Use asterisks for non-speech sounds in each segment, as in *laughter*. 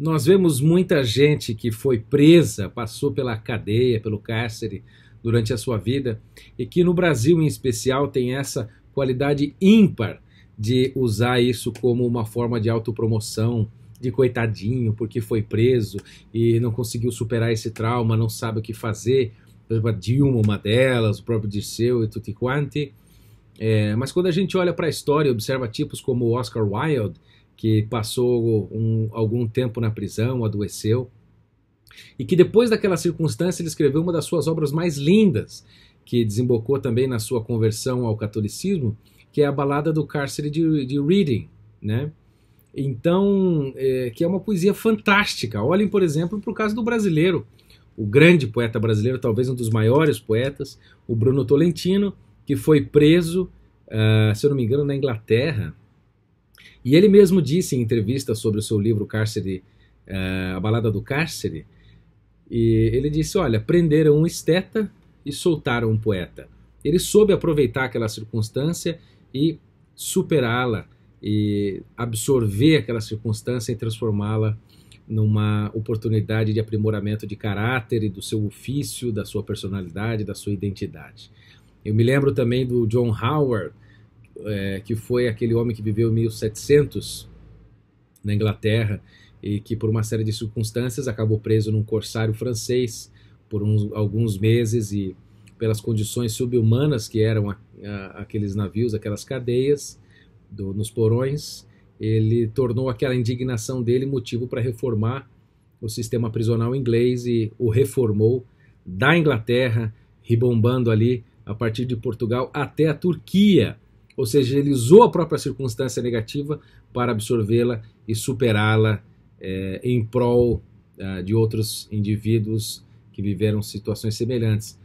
Nós vemos muita gente que foi presa, passou pela cadeia, pelo cárcere durante a sua vida e que no Brasil em especial tem essa qualidade ímpar de usar isso como uma forma de autopromoção, de coitadinho porque foi preso e não conseguiu superar esse trauma, não sabe o que fazer. Por exemplo, a Dilma, uma delas, o próprio Dirceu e tutti quanti. É, mas quando a gente olha para a história e observa tipos como Oscar Wilde, que passou um, algum tempo na prisão, adoeceu, e que depois daquela circunstância ele escreveu uma das suas obras mais lindas, que desembocou também na sua conversão ao catolicismo, que é a Balada do Cárcere de, de Reading, né? Então, é, que é uma poesia fantástica. Olhem, por exemplo, para o caso do brasileiro, o grande poeta brasileiro, talvez um dos maiores poetas, o Bruno Tolentino, que foi preso, uh, se eu não me engano, na Inglaterra, e ele mesmo disse em entrevista sobre o seu livro Cárcere, uh, A Balada do Cárcere, e ele disse: Olha, prenderam um esteta e soltaram um poeta. Ele soube aproveitar aquela circunstância e superá-la, e absorver aquela circunstância e transformá-la numa oportunidade de aprimoramento de caráter e do seu ofício, da sua personalidade, da sua identidade. Eu me lembro também do John Howard, é, que foi aquele homem que viveu 1700 na Inglaterra e que por uma série de circunstâncias acabou preso num corsário francês por uns, alguns meses e pelas condições subhumanas que eram a, a, aqueles navios, aquelas cadeias do, nos porões, ele tornou aquela indignação dele motivo para reformar o sistema prisional inglês e o reformou da Inglaterra, ribombando ali a partir de Portugal até a Turquia ou seja, ele usou a própria circunstância negativa para absorvê-la e superá-la é, em prol é, de outros indivíduos que viveram situações semelhantes.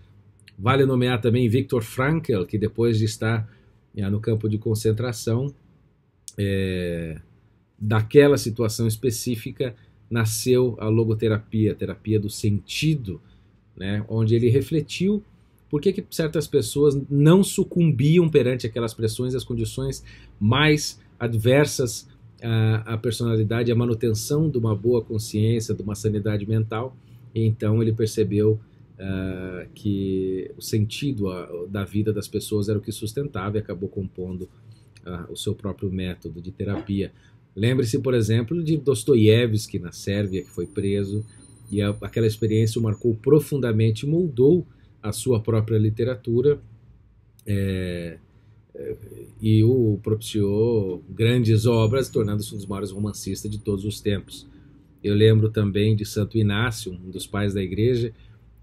Vale nomear também Viktor Frankl, que depois de estar é, no campo de concentração, é, daquela situação específica, nasceu a logoterapia, a terapia do sentido, né, onde ele refletiu por que, que certas pessoas não sucumbiam perante aquelas pressões e as condições mais adversas à, à personalidade, à manutenção de uma boa consciência, de uma sanidade mental? E então ele percebeu uh, que o sentido uh, da vida das pessoas era o que sustentava e acabou compondo uh, o seu próprio método de terapia. Lembre-se, por exemplo, de Dostoiévski na Sérvia, que foi preso, e a, aquela experiência o marcou profundamente, moldou a sua própria literatura é, é, e o propiciou grandes obras, tornando-se um dos maiores romancistas de todos os tempos. Eu lembro também de Santo Inácio, um dos pais da igreja,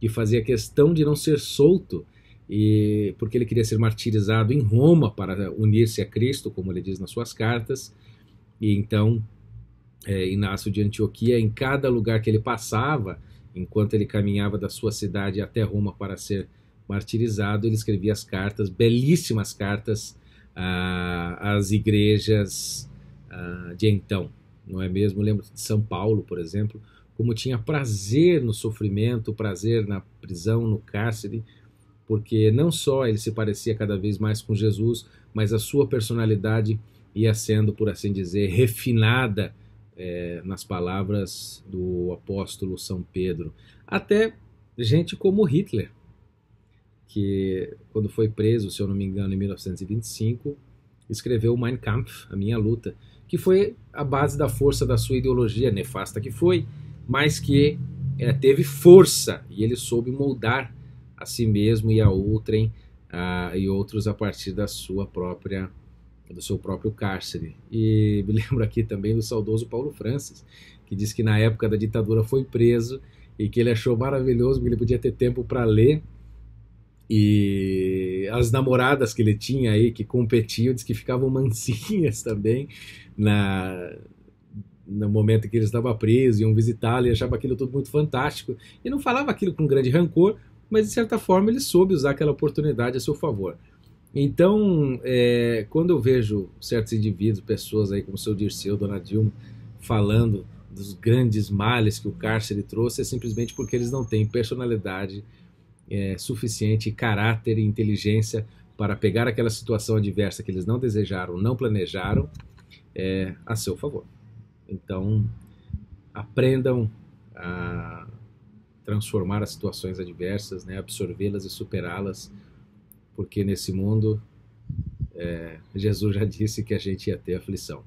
que fazia questão de não ser solto, e porque ele queria ser martirizado em Roma para unir-se a Cristo, como ele diz nas suas cartas. E então, é, Inácio de Antioquia, em cada lugar que ele passava, Enquanto ele caminhava da sua cidade até Roma para ser martirizado, ele escrevia as cartas, belíssimas cartas, uh, às igrejas uh, de então. Não é mesmo? Lembro de São Paulo, por exemplo, como tinha prazer no sofrimento, prazer na prisão, no cárcere, porque não só ele se parecia cada vez mais com Jesus, mas a sua personalidade ia sendo, por assim dizer, refinada é, nas palavras do apóstolo São Pedro. Até gente como Hitler, que quando foi preso, se eu não me engano, em 1925, escreveu Mein Kampf, A Minha Luta, que foi a base da força da sua ideologia, nefasta que foi, mas que é, teve força e ele soube moldar a si mesmo e a outrem ah, e outros a partir da sua própria do seu próprio cárcere. E *laughs* me lembro aqui também do saudoso Paulo Francis, que disse que na época da ditadura foi preso e que ele achou maravilhoso que ele podia ter tempo para ler. E as namoradas que ele tinha aí, que competiam, diz que ficavam mansinhas *laughs* também na, no momento em que ele estava preso, iam visitá-lo e achava aquilo tudo muito fantástico. E não falava aquilo com grande rancor, mas de certa forma ele soube usar aquela oportunidade a seu favor. Então, é, quando eu vejo certos indivíduos, pessoas aí como o seu Dirceu, Dona Dilma, falando dos grandes males que o cárcere trouxe, é simplesmente porque eles não têm personalidade é, suficiente, caráter e inteligência para pegar aquela situação adversa que eles não desejaram, não planejaram, é, a seu favor. Então, aprendam a transformar as situações adversas, né, absorvê-las e superá-las porque nesse mundo é, Jesus já disse que a gente ia ter aflição.